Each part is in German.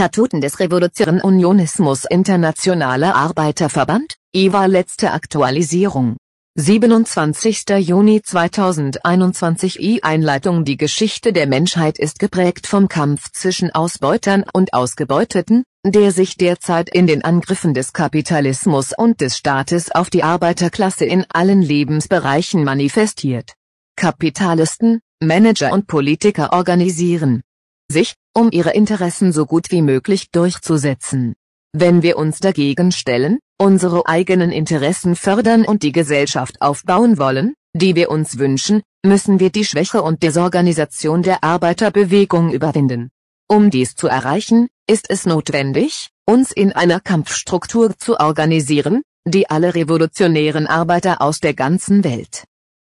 Statuten des Revolutionären Unionismus Internationaler Arbeiterverband, EWA letzte Aktualisierung. 27. Juni 2021 I e Einleitung Die Geschichte der Menschheit ist geprägt vom Kampf zwischen Ausbeutern und Ausgebeuteten, der sich derzeit in den Angriffen des Kapitalismus und des Staates auf die Arbeiterklasse in allen Lebensbereichen manifestiert. Kapitalisten, Manager und Politiker organisieren, sich, um ihre Interessen so gut wie möglich durchzusetzen. Wenn wir uns dagegen stellen, unsere eigenen Interessen fördern und die Gesellschaft aufbauen wollen, die wir uns wünschen, müssen wir die Schwäche und Desorganisation der Arbeiterbewegung überwinden. Um dies zu erreichen, ist es notwendig, uns in einer Kampfstruktur zu organisieren, die alle revolutionären Arbeiter aus der ganzen Welt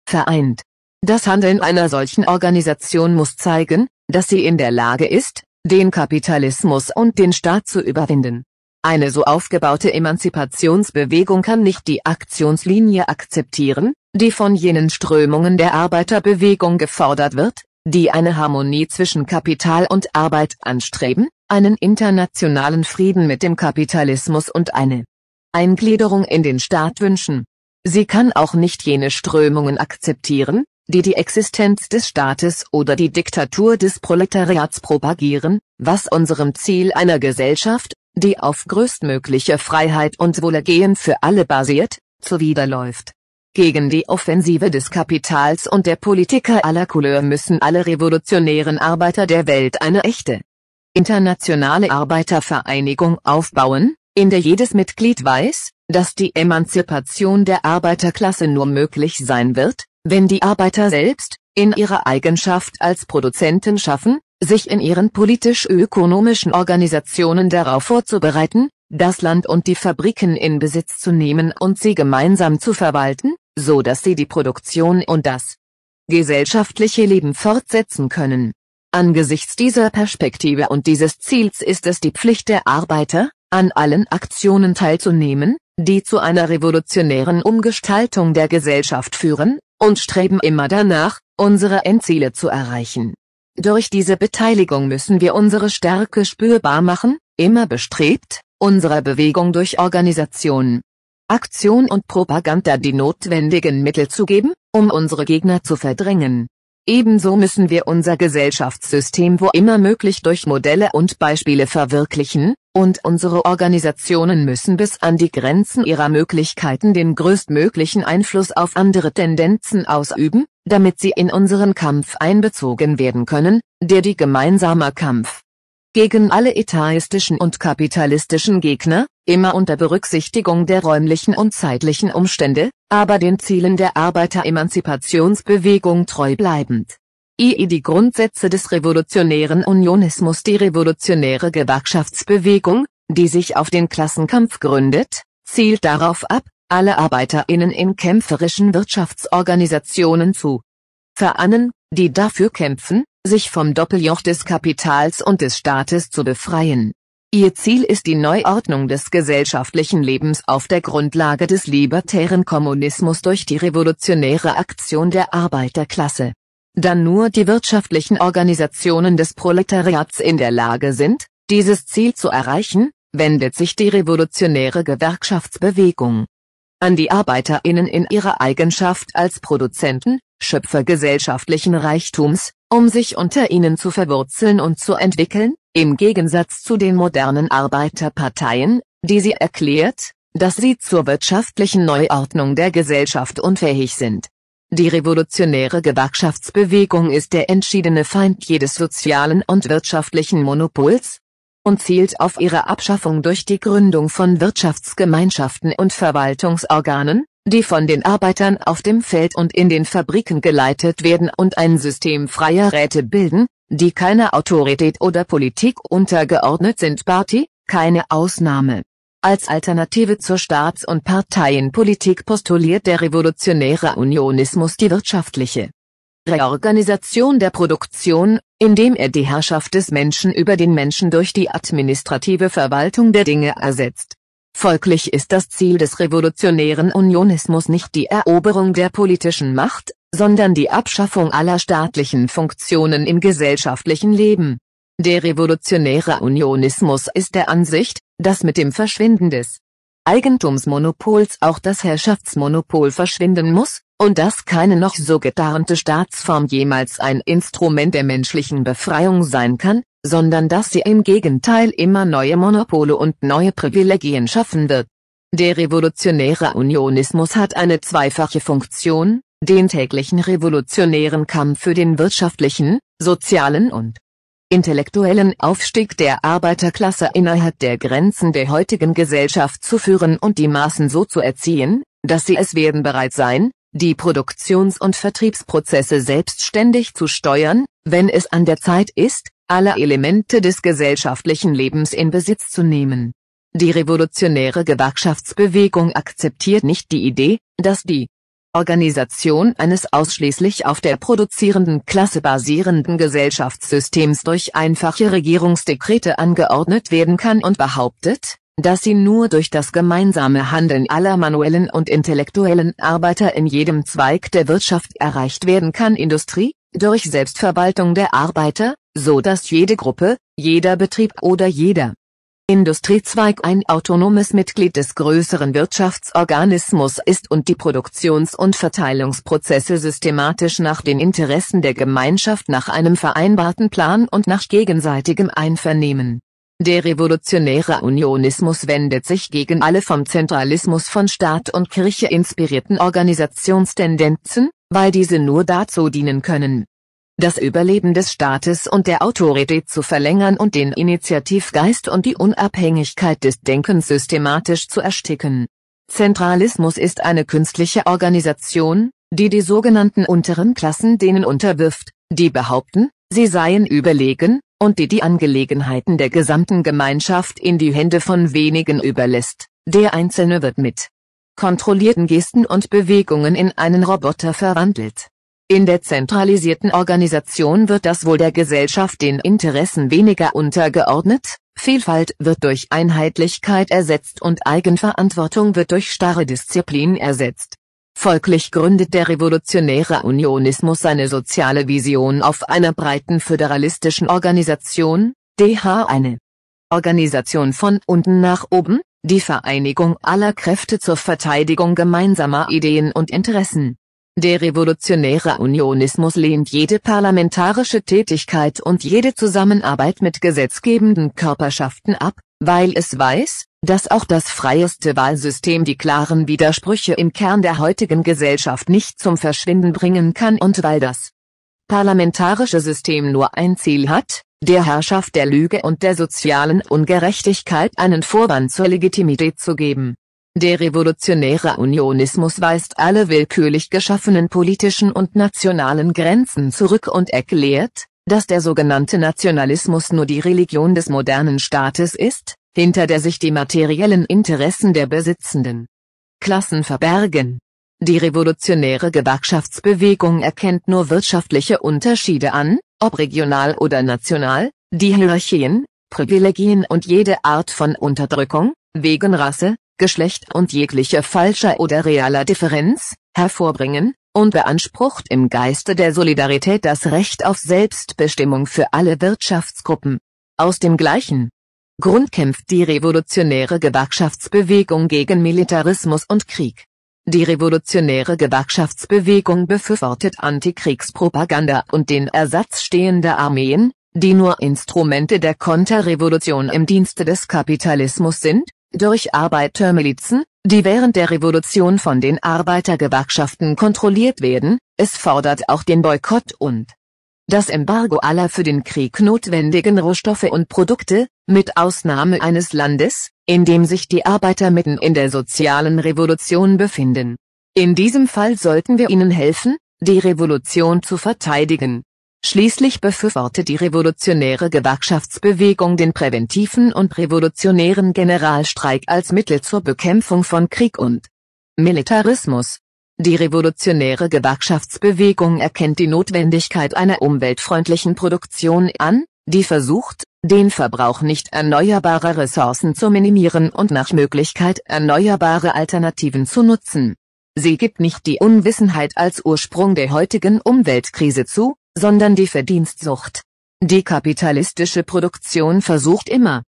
vereint. Das Handeln einer solchen Organisation muss zeigen, dass sie in der Lage ist, den Kapitalismus und den Staat zu überwinden. Eine so aufgebaute Emanzipationsbewegung kann nicht die Aktionslinie akzeptieren, die von jenen Strömungen der Arbeiterbewegung gefordert wird, die eine Harmonie zwischen Kapital und Arbeit anstreben, einen internationalen Frieden mit dem Kapitalismus und eine Eingliederung in den Staat wünschen. Sie kann auch nicht jene Strömungen akzeptieren, die die Existenz des Staates oder die Diktatur des Proletariats propagieren, was unserem Ziel einer Gesellschaft, die auf größtmöglicher Freiheit und Wohlergehen für alle basiert, zuwiderläuft. Gegen die Offensive des Kapitals und der Politiker aller Couleur müssen alle revolutionären Arbeiter der Welt eine echte internationale Arbeitervereinigung aufbauen, in der jedes Mitglied weiß, dass die Emanzipation der Arbeiterklasse nur möglich sein wird, wenn die Arbeiter selbst, in ihrer Eigenschaft als Produzenten schaffen, sich in ihren politisch-ökonomischen Organisationen darauf vorzubereiten, das Land und die Fabriken in Besitz zu nehmen und sie gemeinsam zu verwalten, so dass sie die Produktion und das gesellschaftliche Leben fortsetzen können. Angesichts dieser Perspektive und dieses Ziels ist es die Pflicht der Arbeiter, an allen Aktionen teilzunehmen, die zu einer revolutionären Umgestaltung der Gesellschaft führen, und streben immer danach, unsere Endziele zu erreichen. Durch diese Beteiligung müssen wir unsere Stärke spürbar machen, immer bestrebt, unserer Bewegung durch Organisation, Aktion und Propaganda die notwendigen Mittel zu geben, um unsere Gegner zu verdrängen. Ebenso müssen wir unser Gesellschaftssystem wo immer möglich durch Modelle und Beispiele verwirklichen, und unsere Organisationen müssen bis an die Grenzen ihrer Möglichkeiten den größtmöglichen Einfluss auf andere Tendenzen ausüben, damit sie in unseren Kampf einbezogen werden können, der die gemeinsame Kampf gegen alle etaistischen und kapitalistischen Gegner, immer unter Berücksichtigung der räumlichen und zeitlichen Umstände, aber den Zielen der Arbeiteremanzipationsbewegung treu bleibend. II die Grundsätze des revolutionären Unionismus Die revolutionäre Gewerkschaftsbewegung, die sich auf den Klassenkampf gründet, zielt darauf ab, alle ArbeiterInnen in kämpferischen Wirtschaftsorganisationen zu verahnen, die dafür kämpfen, sich vom Doppeljoch des Kapitals und des Staates zu befreien. Ihr Ziel ist die Neuordnung des gesellschaftlichen Lebens auf der Grundlage des libertären Kommunismus durch die revolutionäre Aktion der Arbeiterklasse. Da nur die wirtschaftlichen Organisationen des Proletariats in der Lage sind, dieses Ziel zu erreichen, wendet sich die revolutionäre Gewerkschaftsbewegung an die Arbeiterinnen in ihrer Eigenschaft als Produzenten, Schöpfer gesellschaftlichen Reichtums, um sich unter ihnen zu verwurzeln und zu entwickeln, im Gegensatz zu den modernen Arbeiterparteien, die sie erklärt, dass sie zur wirtschaftlichen Neuordnung der Gesellschaft unfähig sind. Die revolutionäre Gewerkschaftsbewegung ist der entschiedene Feind jedes sozialen und wirtschaftlichen Monopols und zielt auf ihre Abschaffung durch die Gründung von Wirtschaftsgemeinschaften und Verwaltungsorganen, die von den Arbeitern auf dem Feld und in den Fabriken geleitet werden und ein System freier Räte bilden, die keiner Autorität oder Politik untergeordnet sind. Party, keine Ausnahme. Als Alternative zur Staats- und Parteienpolitik postuliert der revolutionäre Unionismus die wirtschaftliche Reorganisation der Produktion, indem er die Herrschaft des Menschen über den Menschen durch die administrative Verwaltung der Dinge ersetzt. Folglich ist das Ziel des revolutionären Unionismus nicht die Eroberung der politischen Macht, sondern die Abschaffung aller staatlichen Funktionen im gesellschaftlichen Leben. Der revolutionäre Unionismus ist der Ansicht, dass mit dem Verschwinden des Eigentumsmonopols auch das Herrschaftsmonopol verschwinden muss, und dass keine noch so getarnte Staatsform jemals ein Instrument der menschlichen Befreiung sein kann, sondern dass sie im Gegenteil immer neue Monopole und neue Privilegien schaffen wird. Der revolutionäre Unionismus hat eine zweifache Funktion, den täglichen revolutionären Kampf für den wirtschaftlichen, sozialen und intellektuellen Aufstieg der Arbeiterklasse innerhalb der Grenzen der heutigen Gesellschaft zu führen und die Maßen so zu erziehen, dass sie es werden bereit sein, die Produktions- und Vertriebsprozesse selbstständig zu steuern, wenn es an der Zeit ist, alle Elemente des gesellschaftlichen Lebens in Besitz zu nehmen. Die revolutionäre Gewerkschaftsbewegung akzeptiert nicht die Idee, dass die Organisation eines ausschließlich auf der produzierenden Klasse basierenden Gesellschaftssystems durch einfache Regierungsdekrete angeordnet werden kann und behauptet, dass sie nur durch das gemeinsame Handeln aller manuellen und intellektuellen Arbeiter in jedem Zweig der Wirtschaft erreicht werden kann Industrie, durch Selbstverwaltung der Arbeiter, so dass jede Gruppe, jeder Betrieb oder jeder Industriezweig ein autonomes Mitglied des größeren Wirtschaftsorganismus ist und die Produktions- und Verteilungsprozesse systematisch nach den Interessen der Gemeinschaft nach einem vereinbarten Plan und nach gegenseitigem Einvernehmen. Der revolutionäre Unionismus wendet sich gegen alle vom Zentralismus von Staat und Kirche inspirierten Organisationstendenzen, weil diese nur dazu dienen können, das Überleben des Staates und der Autorität zu verlängern und den Initiativgeist und die Unabhängigkeit des Denkens systematisch zu ersticken. Zentralismus ist eine künstliche Organisation, die die sogenannten unteren Klassen denen unterwirft, die behaupten, sie seien überlegen, und die die Angelegenheiten der gesamten Gemeinschaft in die Hände von wenigen überlässt. Der Einzelne wird mit kontrollierten Gesten und Bewegungen in einen Roboter verwandelt. In der zentralisierten Organisation wird das Wohl der Gesellschaft den Interessen weniger untergeordnet, Vielfalt wird durch Einheitlichkeit ersetzt und Eigenverantwortung wird durch starre Disziplin ersetzt. Folglich gründet der revolutionäre Unionismus seine soziale Vision auf einer breiten föderalistischen Organisation, DH eine Organisation von unten nach oben, die Vereinigung aller Kräfte zur Verteidigung gemeinsamer Ideen und Interessen. Der revolutionäre Unionismus lehnt jede parlamentarische Tätigkeit und jede Zusammenarbeit mit gesetzgebenden Körperschaften ab, weil es weiß, dass auch das freieste Wahlsystem die klaren Widersprüche im Kern der heutigen Gesellschaft nicht zum Verschwinden bringen kann und weil das parlamentarische System nur ein Ziel hat, der Herrschaft der Lüge und der sozialen Ungerechtigkeit einen Vorwand zur Legitimität zu geben. Der revolutionäre Unionismus weist alle willkürlich geschaffenen politischen und nationalen Grenzen zurück und erklärt, dass der sogenannte Nationalismus nur die Religion des modernen Staates ist, hinter der sich die materiellen Interessen der besitzenden Klassen verbergen. Die revolutionäre Gewerkschaftsbewegung erkennt nur wirtschaftliche Unterschiede an, ob regional oder national, die Hierarchien, Privilegien und jede Art von Unterdrückung, wegen Rasse, Geschlecht und jeglicher falscher oder realer Differenz, hervorbringen, und beansprucht im Geiste der Solidarität das Recht auf Selbstbestimmung für alle Wirtschaftsgruppen. Aus dem gleichen Grund kämpft die revolutionäre Gewerkschaftsbewegung gegen Militarismus und Krieg. Die revolutionäre Gewerkschaftsbewegung befürwortet Antikriegspropaganda und den Ersatz stehender Armeen, die nur Instrumente der Konterrevolution im Dienste des Kapitalismus sind, durch Arbeitermilizen, die während der Revolution von den Arbeitergewerkschaften kontrolliert werden, es fordert auch den Boykott und das Embargo aller für den Krieg notwendigen Rohstoffe und Produkte, mit Ausnahme eines Landes, in dem sich die Arbeiter mitten in der sozialen Revolution befinden. In diesem Fall sollten wir ihnen helfen, die Revolution zu verteidigen. Schließlich befürwortet die revolutionäre Gewerkschaftsbewegung den präventiven und revolutionären Generalstreik als Mittel zur Bekämpfung von Krieg und Militarismus. Die revolutionäre Gewerkschaftsbewegung erkennt die Notwendigkeit einer umweltfreundlichen Produktion an, die versucht, den Verbrauch nicht erneuerbarer Ressourcen zu minimieren und nach Möglichkeit erneuerbare Alternativen zu nutzen. Sie gibt nicht die Unwissenheit als Ursprung der heutigen Umweltkrise zu, sondern die Verdienstsucht. Die kapitalistische Produktion versucht immer,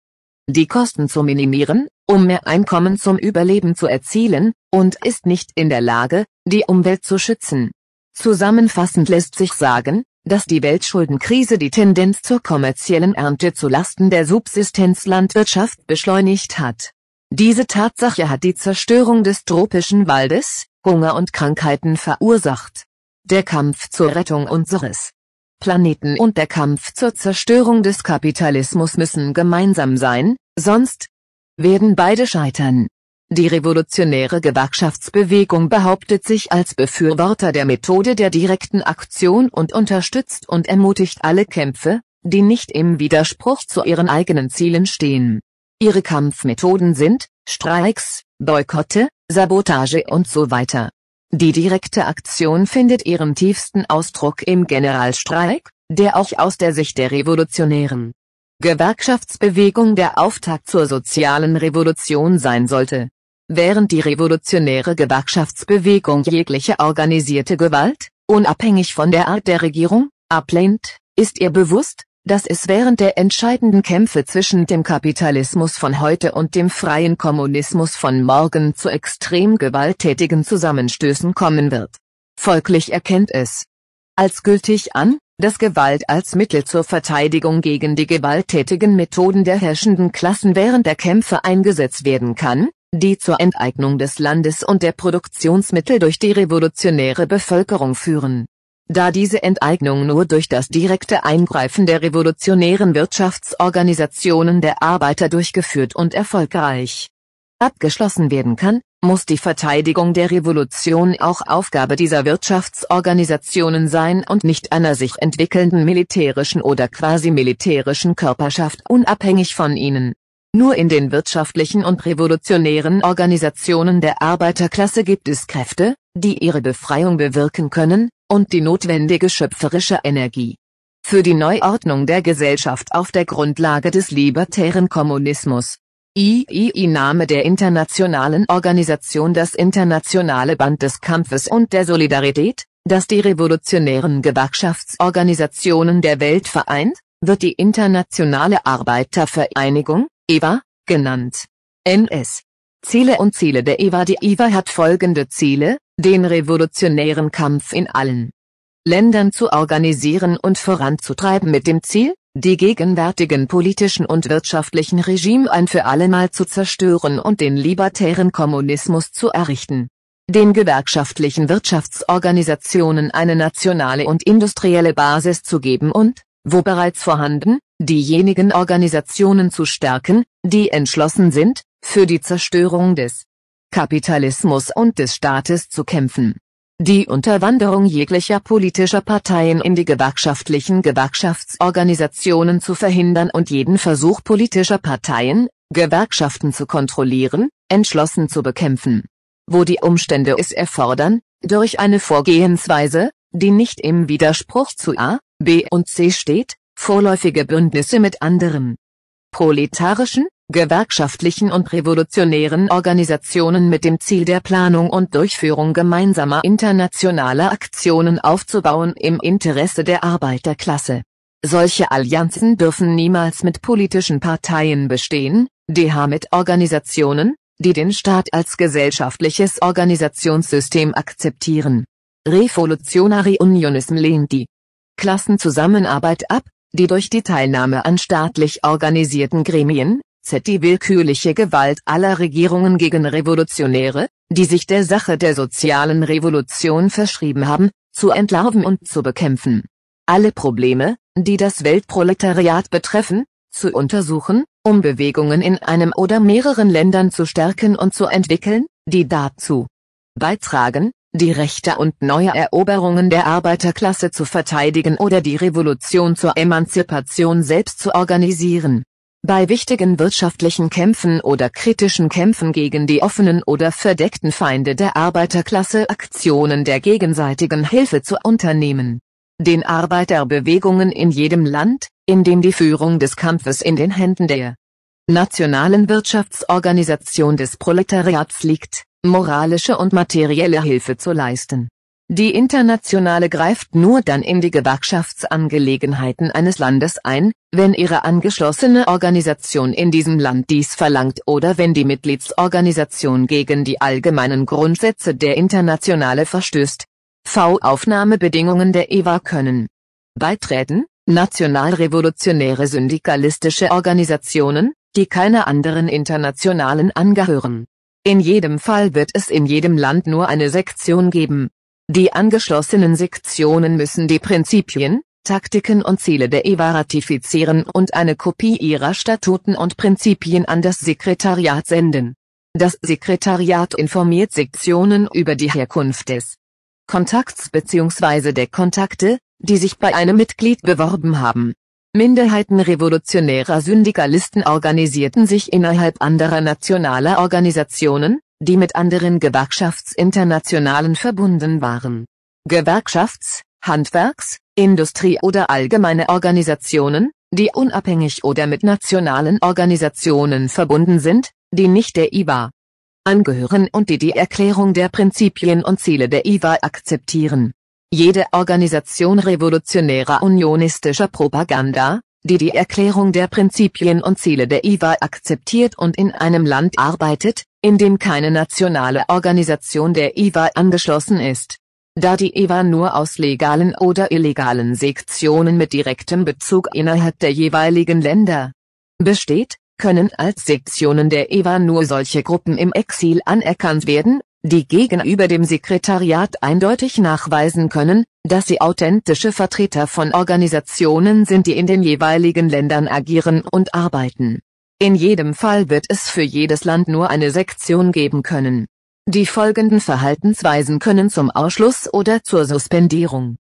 die Kosten zu minimieren, um mehr Einkommen zum Überleben zu erzielen, und ist nicht in der Lage, die Umwelt zu schützen. Zusammenfassend lässt sich sagen, dass die Weltschuldenkrise die Tendenz zur kommerziellen Ernte zu Lasten der Subsistenzlandwirtschaft beschleunigt hat. Diese Tatsache hat die Zerstörung des tropischen Waldes, Hunger und Krankheiten verursacht. Der Kampf zur Rettung unseres Planeten und der Kampf zur Zerstörung des Kapitalismus müssen gemeinsam sein, sonst werden beide scheitern. Die revolutionäre Gewerkschaftsbewegung behauptet sich als Befürworter der Methode der direkten Aktion und unterstützt und ermutigt alle Kämpfe, die nicht im Widerspruch zu ihren eigenen Zielen stehen. Ihre Kampfmethoden sind Streiks, Boykotte, Sabotage und so weiter. Die direkte Aktion findet ihren tiefsten Ausdruck im Generalstreik, der auch aus der Sicht der revolutionären Gewerkschaftsbewegung der Auftakt zur sozialen Revolution sein sollte. Während die revolutionäre Gewerkschaftsbewegung jegliche organisierte Gewalt, unabhängig von der Art der Regierung, ablehnt, ist ihr bewusst, dass es während der entscheidenden Kämpfe zwischen dem Kapitalismus von heute und dem freien Kommunismus von morgen zu extrem gewalttätigen Zusammenstößen kommen wird. Folglich erkennt es als gültig an, dass Gewalt als Mittel zur Verteidigung gegen die gewalttätigen Methoden der herrschenden Klassen während der Kämpfe eingesetzt werden kann, die zur Enteignung des Landes und der Produktionsmittel durch die revolutionäre Bevölkerung führen da diese Enteignung nur durch das direkte Eingreifen der revolutionären Wirtschaftsorganisationen der Arbeiter durchgeführt und erfolgreich abgeschlossen werden kann, muss die Verteidigung der Revolution auch Aufgabe dieser Wirtschaftsorganisationen sein und nicht einer sich entwickelnden militärischen oder quasi militärischen Körperschaft unabhängig von ihnen. Nur in den wirtschaftlichen und revolutionären Organisationen der Arbeiterklasse gibt es Kräfte, die ihre Befreiung bewirken können, und die notwendige schöpferische Energie. Für die Neuordnung der Gesellschaft auf der Grundlage des libertären Kommunismus. III Name der internationalen Organisation das internationale Band des Kampfes und der Solidarität, das die revolutionären Gewerkschaftsorganisationen der Welt vereint, wird die Internationale Arbeitervereinigung, EWA, genannt. NS. Ziele und Ziele der EWA Die EWA hat folgende Ziele, den revolutionären Kampf in allen Ländern zu organisieren und voranzutreiben mit dem Ziel, die gegenwärtigen politischen und wirtschaftlichen Regime ein für allemal zu zerstören und den libertären Kommunismus zu errichten. Den gewerkschaftlichen Wirtschaftsorganisationen eine nationale und industrielle Basis zu geben und, wo bereits vorhanden, diejenigen Organisationen zu stärken, die entschlossen sind, für die Zerstörung des Kapitalismus und des Staates zu kämpfen. Die Unterwanderung jeglicher politischer Parteien in die gewerkschaftlichen Gewerkschaftsorganisationen zu verhindern und jeden Versuch politischer Parteien, Gewerkschaften zu kontrollieren, entschlossen zu bekämpfen. Wo die Umstände es erfordern, durch eine Vorgehensweise, die nicht im Widerspruch zu A, B und C steht, vorläufige Bündnisse mit anderen proletarischen, gewerkschaftlichen und revolutionären Organisationen mit dem Ziel der Planung und Durchführung gemeinsamer internationaler Aktionen aufzubauen im Interesse der Arbeiterklasse. Solche Allianzen dürfen niemals mit politischen Parteien bestehen, DH mit Organisationen, die den Staat als gesellschaftliches Organisationssystem akzeptieren. Revolutionary Unionism lehnt die Klassenzusammenarbeit ab, die durch die Teilnahme an staatlich organisierten Gremien, die willkürliche Gewalt aller Regierungen gegen Revolutionäre, die sich der Sache der sozialen Revolution verschrieben haben, zu entlarven und zu bekämpfen. Alle Probleme, die das Weltproletariat betreffen, zu untersuchen, um Bewegungen in einem oder mehreren Ländern zu stärken und zu entwickeln, die dazu beitragen, die Rechte und neue Eroberungen der Arbeiterklasse zu verteidigen oder die Revolution zur Emanzipation selbst zu organisieren. Bei wichtigen wirtschaftlichen Kämpfen oder kritischen Kämpfen gegen die offenen oder verdeckten Feinde der Arbeiterklasse Aktionen der gegenseitigen Hilfe zu unternehmen. Den Arbeiterbewegungen in jedem Land, in dem die Führung des Kampfes in den Händen der nationalen Wirtschaftsorganisation des Proletariats liegt, moralische und materielle Hilfe zu leisten. Die Internationale greift nur dann in die Gewerkschaftsangelegenheiten eines Landes ein, wenn ihre angeschlossene Organisation in diesem Land dies verlangt oder wenn die Mitgliedsorganisation gegen die allgemeinen Grundsätze der Internationale verstößt. V-Aufnahmebedingungen der EWA können beitreten, nationalrevolutionäre syndikalistische Organisationen, die keiner anderen internationalen angehören. In jedem Fall wird es in jedem Land nur eine Sektion geben. Die angeschlossenen Sektionen müssen die Prinzipien, Taktiken und Ziele der EWA ratifizieren und eine Kopie ihrer Statuten und Prinzipien an das Sekretariat senden. Das Sekretariat informiert Sektionen über die Herkunft des Kontakts bzw. der Kontakte, die sich bei einem Mitglied beworben haben. Minderheiten revolutionärer Syndikalisten organisierten sich innerhalb anderer nationaler Organisationen, die mit anderen Gewerkschaftsinternationalen verbunden waren. Gewerkschafts-, Handwerks-, Industrie- oder allgemeine Organisationen, die unabhängig oder mit nationalen Organisationen verbunden sind, die nicht der IWA angehören und die die Erklärung der Prinzipien und Ziele der IWA akzeptieren. Jede Organisation revolutionärer unionistischer Propaganda, die die Erklärung der Prinzipien und Ziele der IWA akzeptiert und in einem Land arbeitet, in dem keine nationale Organisation der IWA e angeschlossen ist. Da die IWA e nur aus legalen oder illegalen Sektionen mit direktem Bezug innerhalb der jeweiligen Länder besteht, können als Sektionen der EWA nur solche Gruppen im Exil anerkannt werden, die gegenüber dem Sekretariat eindeutig nachweisen können, dass sie authentische Vertreter von Organisationen sind, die in den jeweiligen Ländern agieren und arbeiten. In jedem Fall wird es für jedes Land nur eine Sektion geben können. Die folgenden Verhaltensweisen können zum Ausschluss oder zur Suspendierung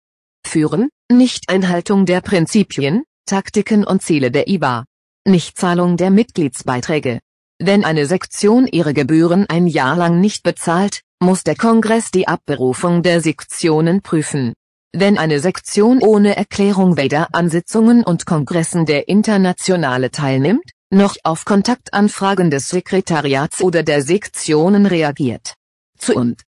führen, Nichteinhaltung der Prinzipien, Taktiken und Ziele der IBA, Nichtzahlung der Mitgliedsbeiträge. Wenn eine Sektion ihre Gebühren ein Jahr lang nicht bezahlt, muss der Kongress die Abberufung der Sektionen prüfen. Wenn eine Sektion ohne Erklärung weder an Sitzungen und Kongressen der Internationale teilnimmt, noch auf Kontaktanfragen des Sekretariats oder der Sektionen reagiert. Zu und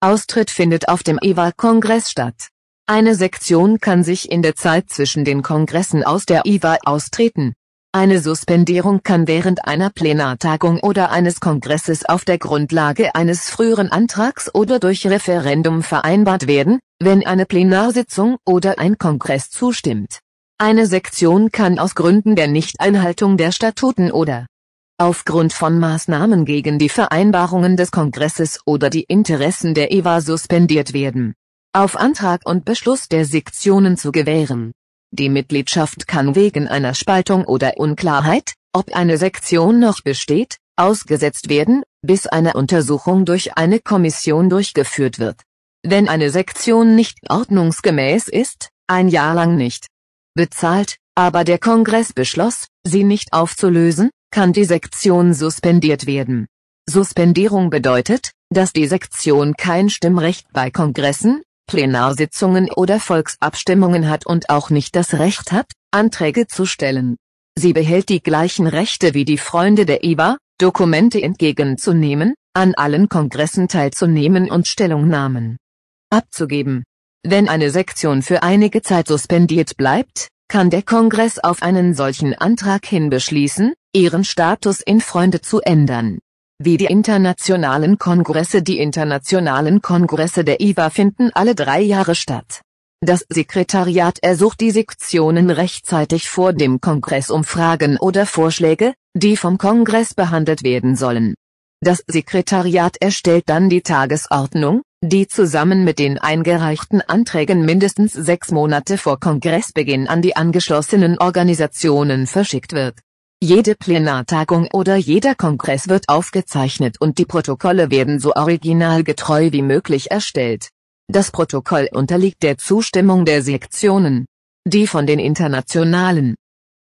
Austritt findet auf dem IWA-Kongress statt. Eine Sektion kann sich in der Zeit zwischen den Kongressen aus der IWA austreten. Eine Suspendierung kann während einer Plenartagung oder eines Kongresses auf der Grundlage eines früheren Antrags oder durch Referendum vereinbart werden, wenn eine Plenarsitzung oder ein Kongress zustimmt. Eine Sektion kann aus Gründen der Nichteinhaltung der Statuten oder aufgrund von Maßnahmen gegen die Vereinbarungen des Kongresses oder die Interessen der EWA suspendiert werden. Auf Antrag und Beschluss der Sektionen zu gewähren. Die Mitgliedschaft kann wegen einer Spaltung oder Unklarheit, ob eine Sektion noch besteht, ausgesetzt werden, bis eine Untersuchung durch eine Kommission durchgeführt wird. Wenn eine Sektion nicht ordnungsgemäß ist, ein Jahr lang nicht bezahlt, aber der Kongress beschloss, sie nicht aufzulösen, kann die Sektion suspendiert werden. Suspendierung bedeutet, dass die Sektion kein Stimmrecht bei Kongressen, Plenarsitzungen oder Volksabstimmungen hat und auch nicht das Recht hat, Anträge zu stellen. Sie behält die gleichen Rechte wie die Freunde der EBA, Dokumente entgegenzunehmen, an allen Kongressen teilzunehmen und Stellungnahmen abzugeben. Wenn eine Sektion für einige Zeit suspendiert bleibt, kann der Kongress auf einen solchen Antrag hin beschließen, ihren Status in Freunde zu ändern. Wie die internationalen Kongresse Die internationalen Kongresse der IWA finden alle drei Jahre statt. Das Sekretariat ersucht die Sektionen rechtzeitig vor dem Kongress um Fragen oder Vorschläge, die vom Kongress behandelt werden sollen. Das Sekretariat erstellt dann die Tagesordnung, die zusammen mit den eingereichten Anträgen mindestens sechs Monate vor Kongressbeginn an die angeschlossenen Organisationen verschickt wird. Jede Plenartagung oder jeder Kongress wird aufgezeichnet und die Protokolle werden so originalgetreu wie möglich erstellt. Das Protokoll unterliegt der Zustimmung der Sektionen. Die von den internationalen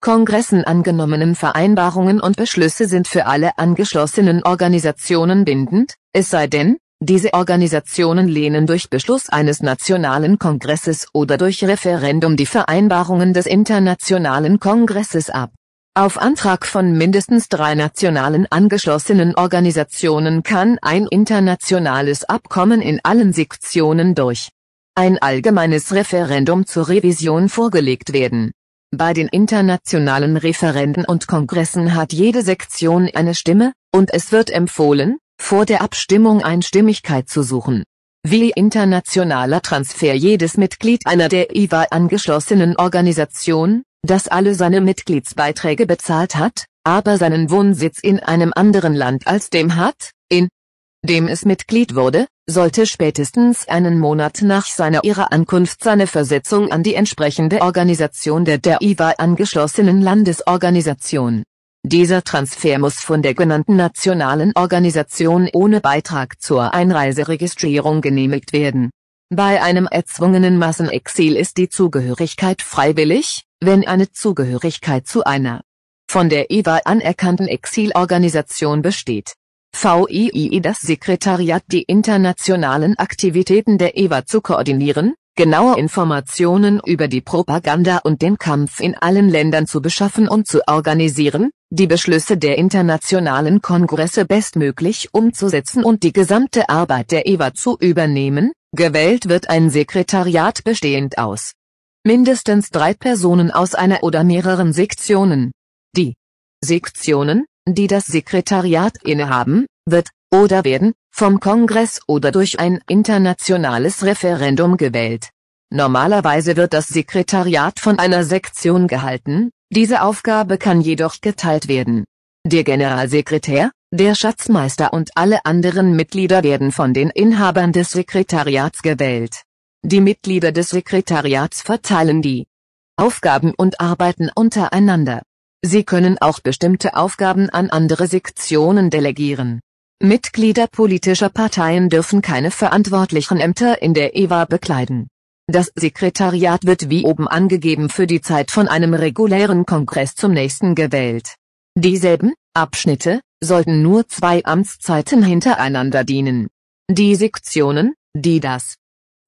Kongressen angenommenen Vereinbarungen und Beschlüsse sind für alle angeschlossenen Organisationen bindend, es sei denn, diese Organisationen lehnen durch Beschluss eines nationalen Kongresses oder durch Referendum die Vereinbarungen des internationalen Kongresses ab. Auf Antrag von mindestens drei nationalen angeschlossenen Organisationen kann ein internationales Abkommen in allen Sektionen durch ein allgemeines Referendum zur Revision vorgelegt werden. Bei den internationalen Referenden und Kongressen hat jede Sektion eine Stimme, und es wird empfohlen, vor der Abstimmung Einstimmigkeit zu suchen. Wie internationaler Transfer jedes Mitglied einer der IWA e angeschlossenen Organisation, das alle seine Mitgliedsbeiträge bezahlt hat, aber seinen Wohnsitz in einem anderen Land als dem hat, in dem es Mitglied wurde, sollte spätestens einen Monat nach seiner ihrer Ankunft seine Versetzung an die entsprechende Organisation der der IWA e angeschlossenen Landesorganisation dieser Transfer muss von der genannten nationalen Organisation ohne Beitrag zur Einreiseregistrierung genehmigt werden. Bei einem erzwungenen Massenexil ist die Zugehörigkeit freiwillig, wenn eine Zugehörigkeit zu einer von der EWA anerkannten Exilorganisation besteht. VIII das Sekretariat die internationalen Aktivitäten der EWA zu koordinieren, genaue Informationen über die Propaganda und den Kampf in allen Ländern zu beschaffen und zu organisieren, die Beschlüsse der internationalen Kongresse bestmöglich umzusetzen und die gesamte Arbeit der EWA zu übernehmen, gewählt wird ein Sekretariat bestehend aus mindestens drei Personen aus einer oder mehreren Sektionen. Die Sektionen, die das Sekretariat innehaben, wird, oder werden, vom Kongress oder durch ein internationales Referendum gewählt. Normalerweise wird das Sekretariat von einer Sektion gehalten, diese Aufgabe kann jedoch geteilt werden. Der Generalsekretär, der Schatzmeister und alle anderen Mitglieder werden von den Inhabern des Sekretariats gewählt. Die Mitglieder des Sekretariats verteilen die Aufgaben und arbeiten untereinander. Sie können auch bestimmte Aufgaben an andere Sektionen delegieren. Mitglieder politischer Parteien dürfen keine verantwortlichen Ämter in der EWA bekleiden. Das Sekretariat wird wie oben angegeben für die Zeit von einem regulären Kongress zum nächsten gewählt. Dieselben Abschnitte sollten nur zwei Amtszeiten hintereinander dienen. Die Sektionen, die das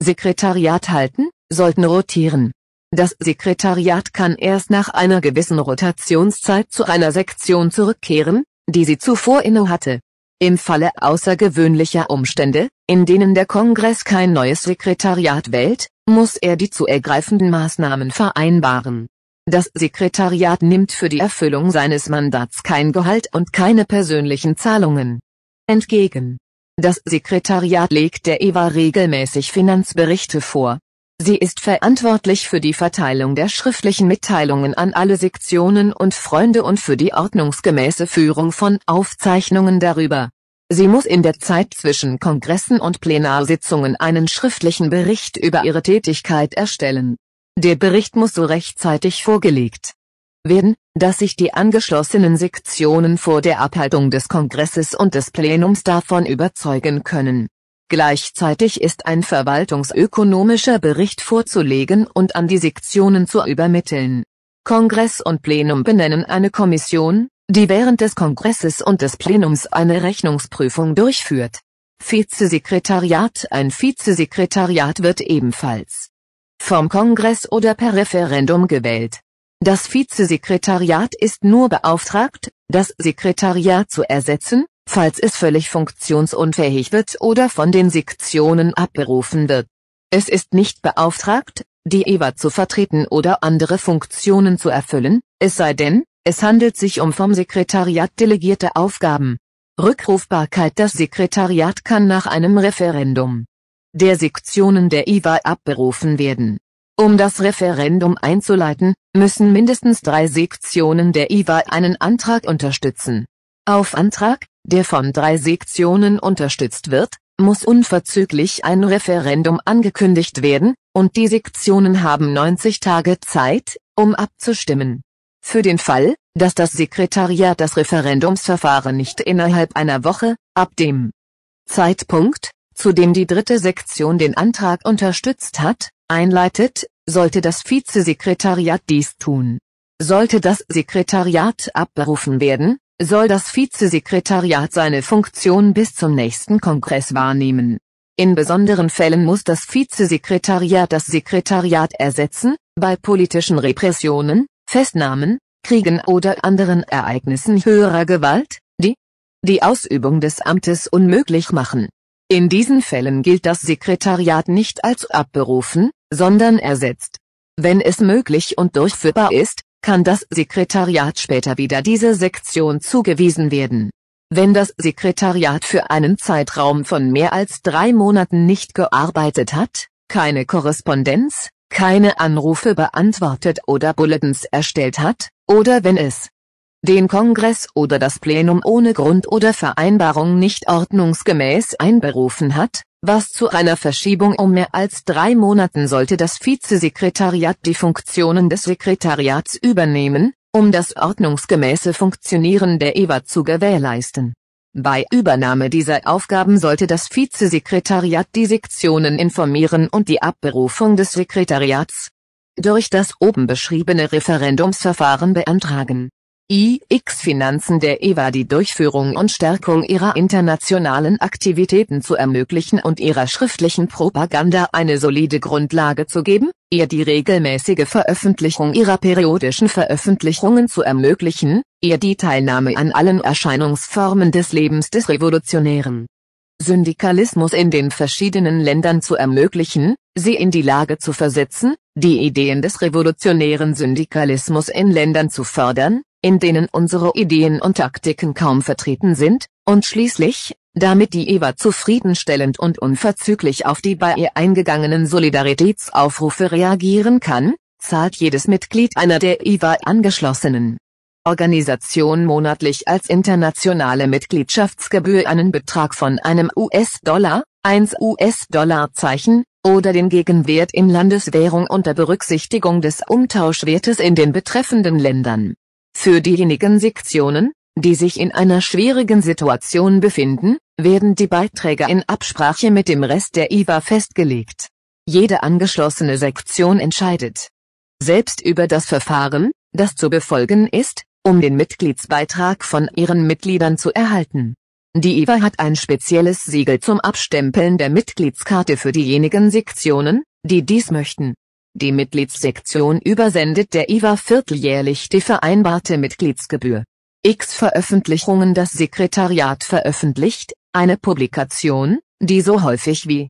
Sekretariat halten, sollten rotieren. Das Sekretariat kann erst nach einer gewissen Rotationszeit zu einer Sektion zurückkehren, die sie zuvor innehatte. Im Falle außergewöhnlicher Umstände, in denen der Kongress kein neues Sekretariat wählt, muss er die zu ergreifenden Maßnahmen vereinbaren. Das Sekretariat nimmt für die Erfüllung seines Mandats kein Gehalt und keine persönlichen Zahlungen entgegen. Das Sekretariat legt der EWA regelmäßig Finanzberichte vor. Sie ist verantwortlich für die Verteilung der schriftlichen Mitteilungen an alle Sektionen und Freunde und für die ordnungsgemäße Führung von Aufzeichnungen darüber. Sie muss in der Zeit zwischen Kongressen und Plenarsitzungen einen schriftlichen Bericht über ihre Tätigkeit erstellen. Der Bericht muss so rechtzeitig vorgelegt werden, dass sich die angeschlossenen Sektionen vor der Abhaltung des Kongresses und des Plenums davon überzeugen können. Gleichzeitig ist ein verwaltungsökonomischer Bericht vorzulegen und an die Sektionen zu übermitteln. Kongress und Plenum benennen eine Kommission, die während des Kongresses und des Plenums eine Rechnungsprüfung durchführt. Vizesekretariat Ein Vizesekretariat wird ebenfalls vom Kongress oder per Referendum gewählt. Das Vizesekretariat ist nur beauftragt, das Sekretariat zu ersetzen, falls es völlig funktionsunfähig wird oder von den Sektionen abberufen wird. Es ist nicht beauftragt, die EWA zu vertreten oder andere Funktionen zu erfüllen, es sei denn, es handelt sich um vom Sekretariat delegierte Aufgaben. Rückrufbarkeit Das Sekretariat kann nach einem Referendum der Sektionen der IWA abberufen werden. Um das Referendum einzuleiten, müssen mindestens drei Sektionen der IWA einen Antrag unterstützen. Auf Antrag, der von drei Sektionen unterstützt wird, muss unverzüglich ein Referendum angekündigt werden, und die Sektionen haben 90 Tage Zeit, um abzustimmen. Für den Fall, dass das Sekretariat das Referendumsverfahren nicht innerhalb einer Woche, ab dem Zeitpunkt, zu dem die dritte Sektion den Antrag unterstützt hat, einleitet, sollte das Vizesekretariat dies tun. Sollte das Sekretariat abberufen werden, soll das Vizesekretariat seine Funktion bis zum nächsten Kongress wahrnehmen. In besonderen Fällen muss das Vizesekretariat das Sekretariat ersetzen, bei politischen Repressionen, Festnahmen, Kriegen oder anderen Ereignissen höherer Gewalt, die die Ausübung des Amtes unmöglich machen. In diesen Fällen gilt das Sekretariat nicht als abberufen, sondern ersetzt. Wenn es möglich und durchführbar ist, kann das Sekretariat später wieder dieser Sektion zugewiesen werden. Wenn das Sekretariat für einen Zeitraum von mehr als drei Monaten nicht gearbeitet hat, keine Korrespondenz, keine Anrufe beantwortet oder Bulletins erstellt hat, oder wenn es den Kongress oder das Plenum ohne Grund oder Vereinbarung nicht ordnungsgemäß einberufen hat, was zu einer Verschiebung um mehr als drei Monaten sollte das Vizesekretariat die Funktionen des Sekretariats übernehmen, um das ordnungsgemäße Funktionieren der EWA zu gewährleisten bei Übernahme dieser Aufgaben sollte das Vizesekretariat die Sektionen informieren und die Abberufung des Sekretariats durch das oben beschriebene Referendumsverfahren beantragen IX Finanzen der EWA die Durchführung und Stärkung ihrer internationalen Aktivitäten zu ermöglichen und ihrer schriftlichen Propaganda eine solide Grundlage zu geben, ihr die regelmäßige Veröffentlichung ihrer periodischen Veröffentlichungen zu ermöglichen, ihr die Teilnahme an allen Erscheinungsformen des Lebens des revolutionären Syndikalismus in den verschiedenen Ländern zu ermöglichen, sie in die Lage zu versetzen, die Ideen des revolutionären Syndikalismus in Ländern zu fördern, in denen unsere Ideen und Taktiken kaum vertreten sind, und schließlich, damit die EWA zufriedenstellend und unverzüglich auf die bei ihr eingegangenen Solidaritätsaufrufe reagieren kann, zahlt jedes Mitglied einer der EWA angeschlossenen Organisation monatlich als internationale Mitgliedschaftsgebühr einen Betrag von einem US-Dollar, 1 US-Dollar-Zeichen, oder den Gegenwert in Landeswährung unter Berücksichtigung des Umtauschwertes in den betreffenden Ländern. Für diejenigen Sektionen, die sich in einer schwierigen Situation befinden, werden die Beiträge in Absprache mit dem Rest der IWA festgelegt. Jede angeschlossene Sektion entscheidet selbst über das Verfahren, das zu befolgen ist, um den Mitgliedsbeitrag von ihren Mitgliedern zu erhalten. Die IWA hat ein spezielles Siegel zum Abstempeln der Mitgliedskarte für diejenigen Sektionen, die dies möchten. Die Mitgliedssektion übersendet der IWA vierteljährlich die vereinbarte Mitgliedsgebühr. X Veröffentlichungen Das Sekretariat veröffentlicht, eine Publikation, die so häufig wie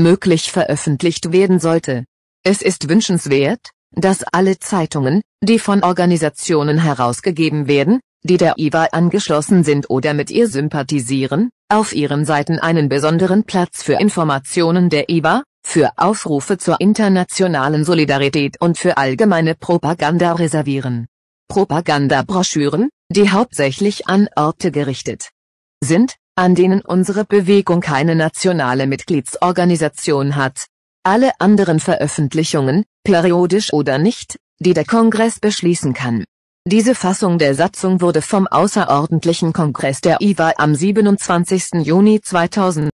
möglich veröffentlicht werden sollte. Es ist wünschenswert, dass alle Zeitungen, die von Organisationen herausgegeben werden, die der IWA angeschlossen sind oder mit ihr sympathisieren, auf ihren Seiten einen besonderen Platz für Informationen der IWA, für Aufrufe zur internationalen Solidarität und für allgemeine Propaganda reservieren. Propagandabroschüren, die hauptsächlich an Orte gerichtet sind, an denen unsere Bewegung keine nationale Mitgliedsorganisation hat. Alle anderen Veröffentlichungen, periodisch oder nicht, die der Kongress beschließen kann. Diese Fassung der Satzung wurde vom Außerordentlichen Kongress der IWA am 27. Juni 2000